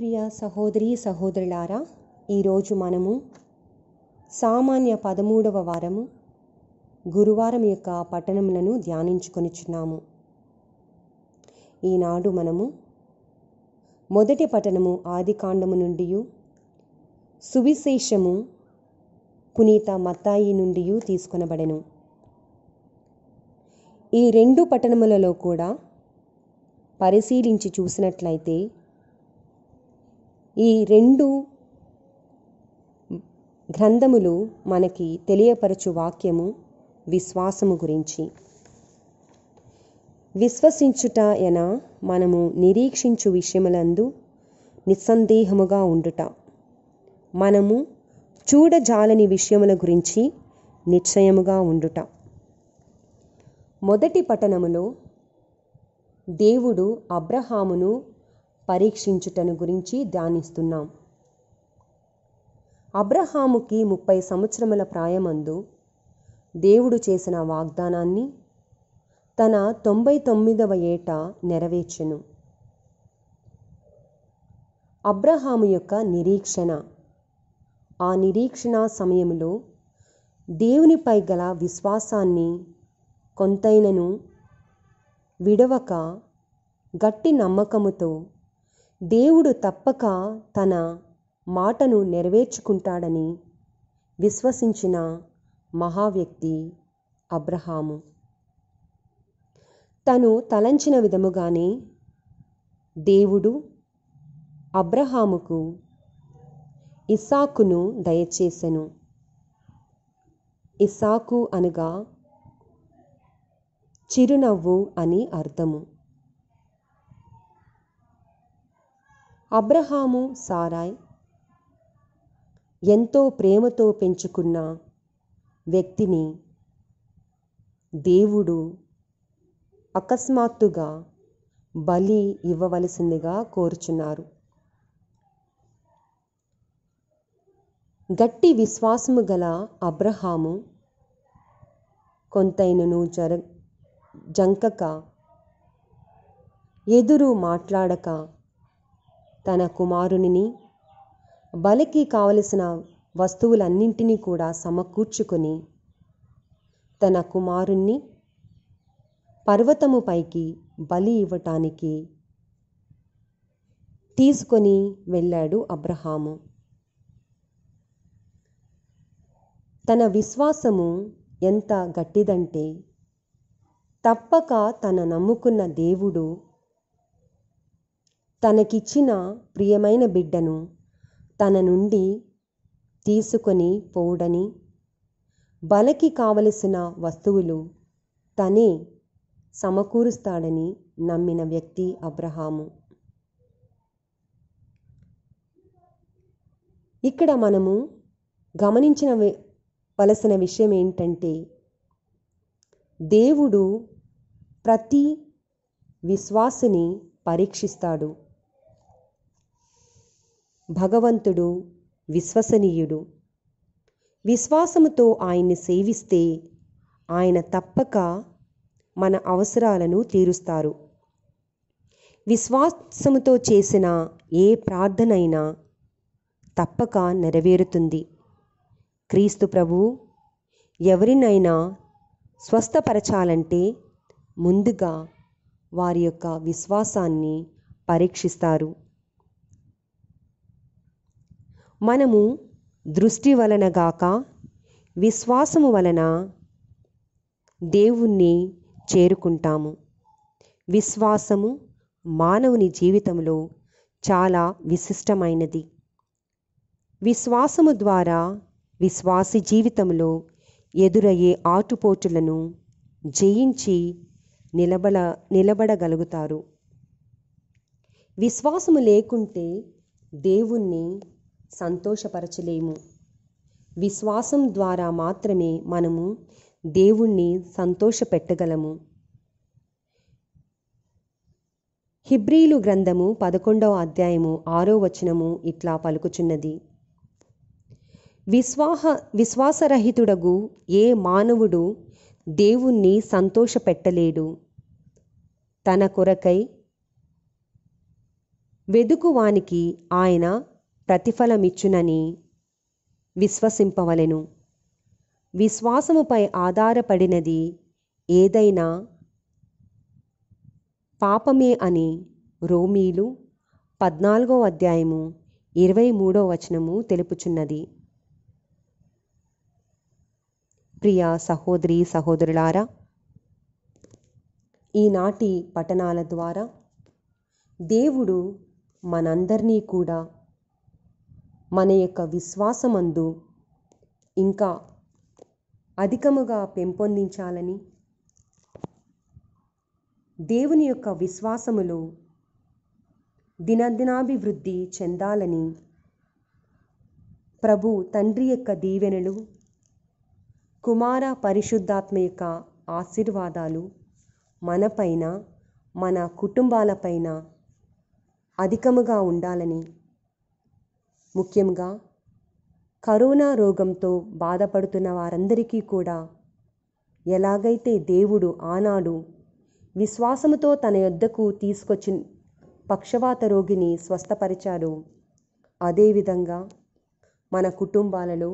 ప్రియ సహోదరి సహోదరులారా ఈరోజు మనము సామాన్య పదమూడవ వారము గురువారం యొక్క పట్టణములను ధ్యానించుకొనిచున్నాము ఈనాడు మనము మొదటి పట్టణము ఆదికాండము నుండి సువిశేషము పునీత మత్తాయి నుండి తీసుకొనబడెను ఈ రెండు పట్టణములలో కూడా పరిశీలించి చూసినట్లయితే ఈ రెండు గ్రంథములు మనకి తెలియపరచు వాక్యము విశ్వాసము గురించి విశ్వసించుట ఎన మనము నిరీక్షించు విషయములందు నిస్సందేహముగా ఉండుట మనము చూడజాలని విషయముల గురించి నిశ్చయముగా ఉండుట మొదటి పట్టణములో దేవుడు అబ్రహామును పరీక్షించుటను గురించి ధ్యానిస్తున్నాం అబ్రహాముకి ముప్పై సంవత్సరముల ప్రాయమందు దేవుడు చేసిన వాగ్దానాన్ని తన తొంభై తొమ్మిదవ ఏట నెరవేర్చెను అబ్రహాము యొక్క నిరీక్షణ ఆ నిరీక్షణ సమయంలో దేవునిపై గల విశ్వాసాన్ని కొంతైనను విడవక గట్టి నమ్మకముతో దేవుడు తప్పక తన మాటను నెరవేర్చుకుంటాడని విశ్వసించిన మహావ్యక్తి అబ్రహాము తను తలంచిన విధముగానే దేవుడు అబ్రహాముకు ఇస్సాకును దయచేసెను ఇస్సాకు అనగా చిరునవ్వు అని అర్థము అబ్రహాము సారాయ్ ఎంతో ప్రేమతో పెంచుకున్న వ్యక్తిని దేవుడు అకస్మాత్తుగా బలి ఇవ్వవలసిందిగా కోరుచున్నారు గట్టి విశ్వాసము గల అబ్రహాము కొంతైనను జర జంకక ఎదురు మాట్లాడక తన కుమారునిని బలికి కావలసిన వస్తువులన్నింటినీ కూడా సమకూర్చుకొని తన కుమారుణ్ణి పర్వతము పైకి బలి ఇవ్వటానికి తీసుకొని వెళ్ళాడు అబ్రహాము తన విశ్వాసము ఎంత గట్టిదంటే తప్పక తన నమ్ముకున్న దేవుడు తనకిచ్చిన ప్రియమైన బిడ్డను తన నుండి తీసుకొని పోవుడని బలకి కావలసిన వస్తువులు తనే సమకూరుస్తాడని నమ్మిన వ్యక్తి అబ్రహాము ఇక్కడ మనము గమనించిన వలసిన విషయం ఏంటంటే దేవుడు ప్రతి విశ్వాసిని పరీక్షిస్తాడు భగవంతుడు విశ్వసనీయుడు విశ్వాసముతో ఆయన్ని సేవిస్తే ఆయన తప్పక మన అవసరాలను తీరుస్తారు విశ్వాసముతో చేసిన ఏ ప్రార్థనైనా తప్పక నెరవేరుతుంది క్రీస్తు ప్రభు ఎవరినైనా స్వస్థపరచాలంటే ముందుగా వారి యొక్క విశ్వాసాన్ని పరీక్షిస్తారు మనము దృష్టి వలన గాక విశ్వాసము వలన దేవుణ్ణి చేరుకుంటాము విశ్వాసము మానవుని జీవితంలో చాలా విశిష్టమైనది విశ్వాసము ద్వారా విశ్వాసి జీవితంలో ఎదురయ్యే ఆటుపోటులను జయించి నిలబడ నిలబడగలుగుతారు విశ్వాసము లేకుంటే దేవుణ్ణి సంతోషపరచలేము విశ్వాసం ద్వారా మాత్రమే మనము దేవుణ్ణి సంతోషపెట్టగలము హిబ్రీలు గ్రంథము పదకొండవ అధ్యాయము ఆరో వచనము ఇట్లా పలుకుచున్నది విశ్వాహ విశ్వాసరహితుడగు ఏ మానవుడు దేవుణ్ణి సంతోషపెట్టలేడు తన కొరకై వెదుకువానికి ఆయన ప్రతిఫలమిచ్చునని విశ్వసింపవలెను విశ్వాసముపై ఆధారపడినది ఏదైనా పాపమే అని రోమీలు పద్నాలుగో అధ్యాయము ఇరవై మూడో వచనము తెలుపుచున్నది ప్రియ సహోదరి సహోదరులారా ఈనాటి పఠనాల ద్వారా దేవుడు మనందరినీ కూడా మన యొక్క విశ్వాసమందు ఇంకా అధికముగా పెంపొందించాలని దేవుని యొక్క విశ్వాసములో దినదినాభివృద్ధి చెందాలని ప్రభు తండ్రి యొక్క దీవెనలు కుమార పరిశుద్ధాత్మ యొక్క ఆశీర్వాదాలు మనపైన మన కుటుంబాలపైన అధికముగా ఉండాలని ముఖ్యంగా కరోనా రోగంతో బాధపడుతున్న వారందరికీ కూడా ఎలాగైతే దేవుడు ఆనాడు విశ్వాసముతో తన యొద్దకు తీసుకొచ్చి పక్షవాత రోగిని స్వస్థపరిచాడు అదేవిధంగా మన కుటుంబాలలో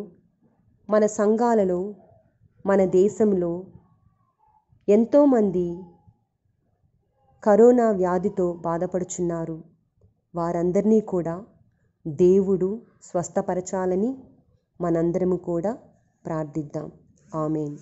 మన సంఘాలలో మన దేశంలో ఎంతోమంది కరోనా వ్యాధితో బాధపడుచున్నారు వారందరినీ కూడా దేవుడు స్వస్థపరచాలని మనందరము కూడా ప్రార్థిద్దాం ఆమెన్